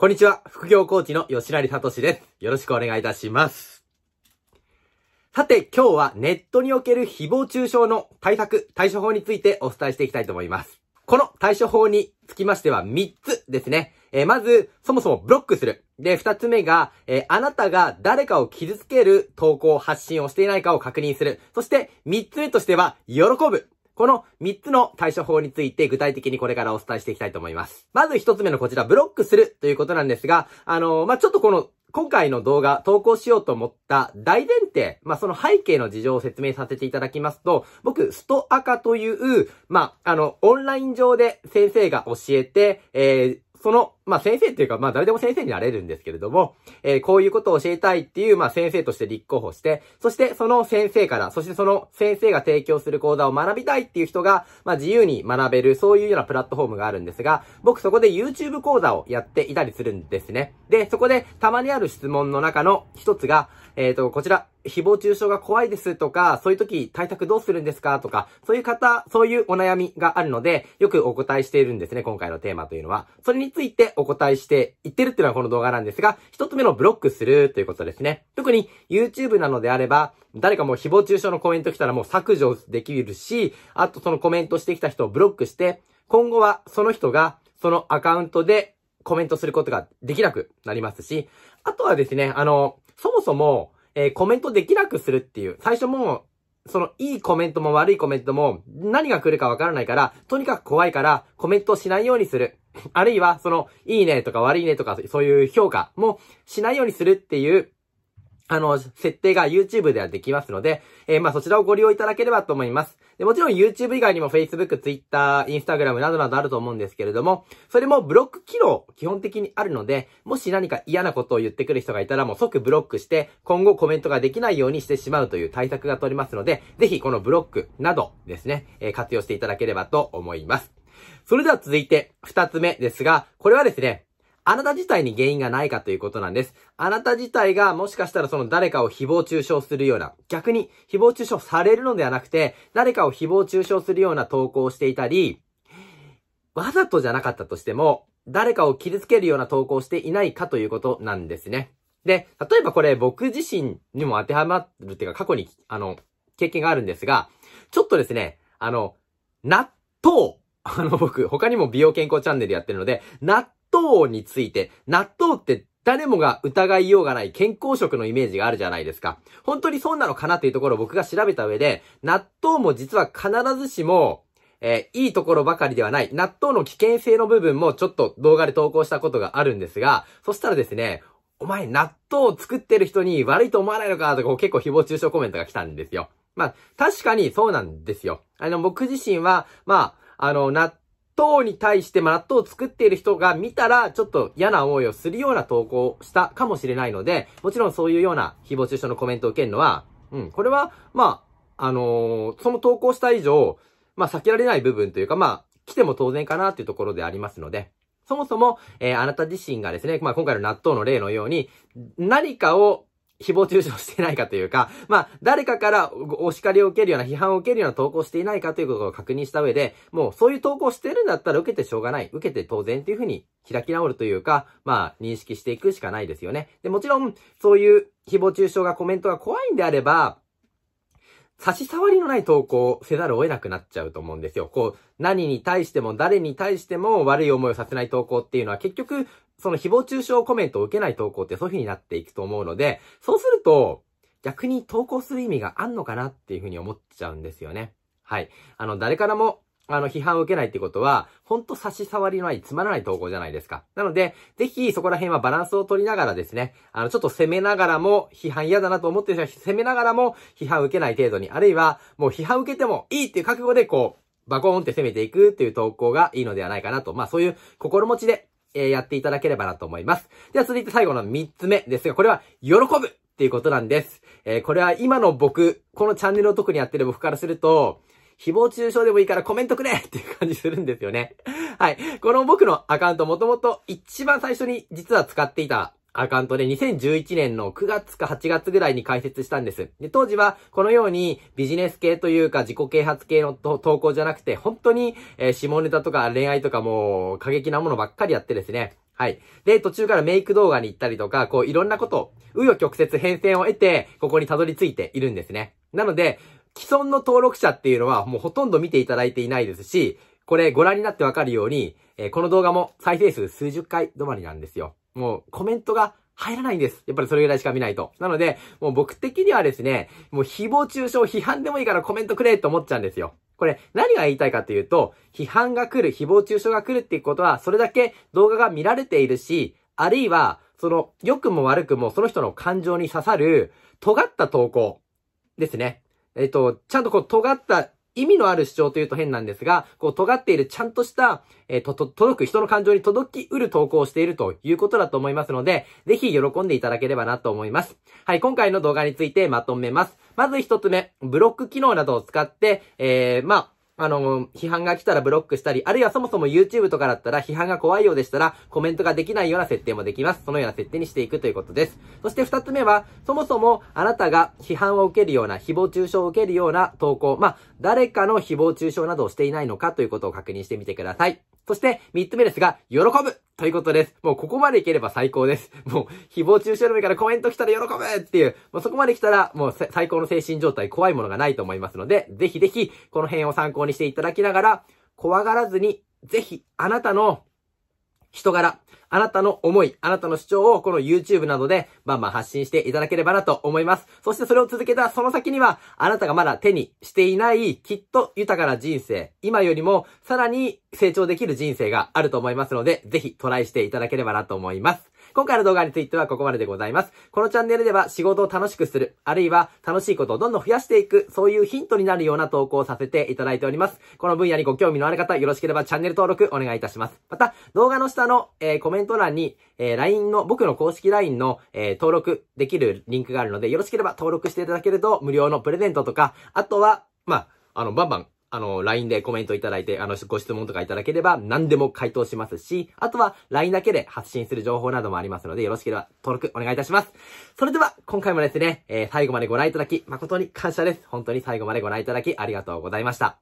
こんにちは。副業コーチの吉成聡です。よろしくお願いいたします。さて、今日はネットにおける誹謗中傷の対策、対処法についてお伝えしていきたいと思います。この対処法につきましては3つですね。えー、まず、そもそもブロックする。で、2つ目が、えー、あなたが誰かを傷つける投稿、発信をしていないかを確認する。そして、3つ目としては、喜ぶ。この3つの対処法について具体的にこれからお伝えしていきたいと思います。まず1つ目のこちら、ブロックするということなんですが、あのー、まあ、ちょっとこの今回の動画投稿しようと思った大前提、まあ、その背景の事情を説明させていただきますと、僕、ストアカという、まあ、あの、オンライン上で先生が教えて、えーその、まあ、先生っていうか、まあ、誰でも先生になれるんですけれども、えー、こういうことを教えたいっていう、まあ、先生として立候補して、そしてその先生から、そしてその先生が提供する講座を学びたいっていう人が、まあ、自由に学べる、そういうようなプラットフォームがあるんですが、僕そこで YouTube 講座をやっていたりするんですね。で、そこでたまにある質問の中の一つが、えっ、ー、と、こちら、誹謗中傷が怖いですとか、そういう時対策どうするんですかとか、そういう方、そういうお悩みがあるので、よくお答えしているんですね、今回のテーマというのは。それについてお答えしていってるっていうのはこの動画なんですが、一つ目のブロックするということですね。特に YouTube なのであれば、誰かもう誹謗中傷のコメント来たらもう削除できるし、あとそのコメントしてきた人をブロックして、今後はその人がそのアカウントでコメントすることができなくなりますし、あとはですね、あの、そもそも、えー、コメントできなくするっていう。最初もう、その、いいコメントも悪いコメントも、何が来るかわからないから、とにかく怖いから、コメントしないようにする。あるいは、その、いいねとか悪いねとか、そういう評価もしないようにするっていうあの、設定が YouTube ではできますので、えー、まあそちらをご利用いただければと思います。でもちろん YouTube 以外にも Facebook、Twitter、Instagram などなどあると思うんですけれども、それもブロック機能基本的にあるので、もし何か嫌なことを言ってくる人がいたらもう即ブロックして、今後コメントができないようにしてしまうという対策が取れますので、ぜひこのブロックなどですね、えー、活用していただければと思います。それでは続いて、二つ目ですが、これはですね、あなた自体に原因がないかということなんです。あなた自体がもしかしたらその誰かを誹謗中傷するような、逆に誹謗中傷されるのではなくて、誰かを誹謗中傷するような投稿をしていたり、わざとじゃなかったとしても、誰かを傷つけるような投稿をしていないかということなんですね。で、例えばこれ僕自身にも当てはまるっていうか過去に、あの、経験があるんですが、ちょっとですね、あの、納豆、あの僕、他にも美容健康チャンネルやってるので、納豆について、納豆って誰もが疑いようがない健康食のイメージがあるじゃないですか。本当にそうなのかなというところを僕が調べた上で、納豆も実は必ずしも、えー、いいところばかりではない、納豆の危険性の部分もちょっと動画で投稿したことがあるんですが、そしたらですね、お前納豆を作ってる人に悪いと思わないのかとか結構誹謗中傷コメントが来たんですよ。まあ、確かにそうなんですよ。あの、僕自身は、まあ、あの、納豆に対して、ま納豆を作っている人が見たら、ちょっと嫌な思いをするような投稿をしたかもしれないので、もちろんそういうような誹謗中傷のコメントを受けるのは、うん、これは、まあ、あのー、その投稿した以上、まあ、避けられない部分というか、まあ、来ても当然かなっていうところでありますので、そもそも、えー、あなた自身がですね、まあ、今回の納豆の例のように、何かを誹謗中傷してないかというか、まあ、誰かからお叱りを受けるような、批判を受けるような投稿していないかということを確認した上で、もうそういう投稿してるんだったら受けてしょうがない。受けて当然っていうふうに開き直るというか、まあ、認識していくしかないですよね。で、もちろん、そういう誹謗中傷がコメントが怖いんであれば、差し障りのない投稿せざるを得なくなっちゃうと思うんですよ。こう、何に対しても誰に対しても悪い思いをさせない投稿っていうのは結局、その誹謗中傷コメントを受けない投稿ってそういう風になっていくと思うので、そうすると、逆に投稿する意味があんのかなっていう風に思っちゃうんですよね。はい。あの、誰からもあの、批判を受けないってことは、ほんと差し障りのない、つまらない投稿じゃないですか。なので、ぜひそこら辺はバランスを取りながらですね、あの、ちょっと攻めながらも、批判嫌だなと思ってる人は、攻めながらも、批判を受けない程度に、あるいは、もう批判を受けてもいいっていう覚悟で、こう、バコーンって攻めていくっていう投稿がいいのではないかなと。まあ、そういう心持ちで、えー、やっていただければなと思います。では続いて最後の3つ目ですが、これは、喜ぶっていうことなんです。えー、これは今の僕、このチャンネルを特にやってる僕からすると、誹謗中傷でもいいからコメントくれっていう感じするんですよね。はい。この僕のアカウントもともと一番最初に実は使っていたアカウントで2011年の9月か8月ぐらいに開設したんです。で、当時はこのようにビジネス系というか自己啓発系の投稿じゃなくて、本当に、えー、下ネタとか恋愛とかもう過激なものばっかりやってですね。はい。で、途中からメイク動画に行ったりとか、こういろんなこと、紆余曲折変遷を得て、ここにたどり着いているんですね。なので、既存の登録者っていうのはもうほとんど見ていただいていないですし、これご覧になってわかるように、えー、この動画も再生数数十回止まりなんですよ。もうコメントが入らないんです。やっぱりそれぐらいしか見ないと。なので、もう僕的にはですね、もう誹謗中傷、批判でもいいからコメントくれと思っちゃうんですよ。これ何が言いたいかというと、批判が来る、誹謗中傷が来るっていうことは、それだけ動画が見られているし、あるいは、その、良くも悪くもその人の感情に刺さる、尖った投稿ですね。えっと、ちゃんとこう、尖った意味のある主張というと変なんですが、こう、尖っているちゃんとした、えと、と、届く、人の感情に届きうる投稿をしているということだと思いますので、ぜひ喜んでいただければなと思います。はい、今回の動画についてまとめます。まず一つ目、ブロック機能などを使って、えー、まあ、あの、批判が来たらブロックしたり、あるいはそもそも YouTube とかだったら批判が怖いようでしたら、コメントができないような設定もできます。そのような設定にしていくということです。そして二つ目は、そもそもあなたが批判を受けるような、誹謗中傷を受けるような投稿、まあ、誰かの誹謗中傷などをしていないのかということを確認してみてください。そして、三つ目ですが、喜ぶということです。もうここまでいければ最高です。もう、誹謗中傷の目からコメント来たら喜ぶっていう、もうそこまで来たら、もう最高の精神状態、怖いものがないと思いますので、ぜひぜひ、この辺を参考にしていただきながら、怖がらずに、ぜひ、あなたの人柄、あなたの思い、あなたの主張をこの YouTube などでバンバン発信していただければなと思います。そしてそれを続けたその先には、あなたがまだ手にしていないきっと豊かな人生、今よりもさらに成長できる人生があると思いますので、ぜひトライしていただければなと思います。今回の動画についてはここまででございます。このチャンネルでは仕事を楽しくする、あるいは楽しいことをどんどん増やしていく、そういうヒントになるような投稿をさせていただいております。この分野にご興味のある方、よろしければチャンネル登録お願いいたします。また、動画の下の、えー、コメント欄に、えー、LINE の、僕の公式 LINE の、えー、登録できるリンクがあるので、よろしければ登録していただけると無料のプレゼントとか、あとは、まあ、あの、バンバンあの、LINE でコメントいただいて、あの、ご質問とかいただければ、何でも回答しますし、あとは、LINE だけで発信する情報などもありますので、よろしければ登録お願いいたします。それでは、今回もですね、えー、最後までご覧いただき、誠に感謝です。本当に最後までご覧いただき、ありがとうございました。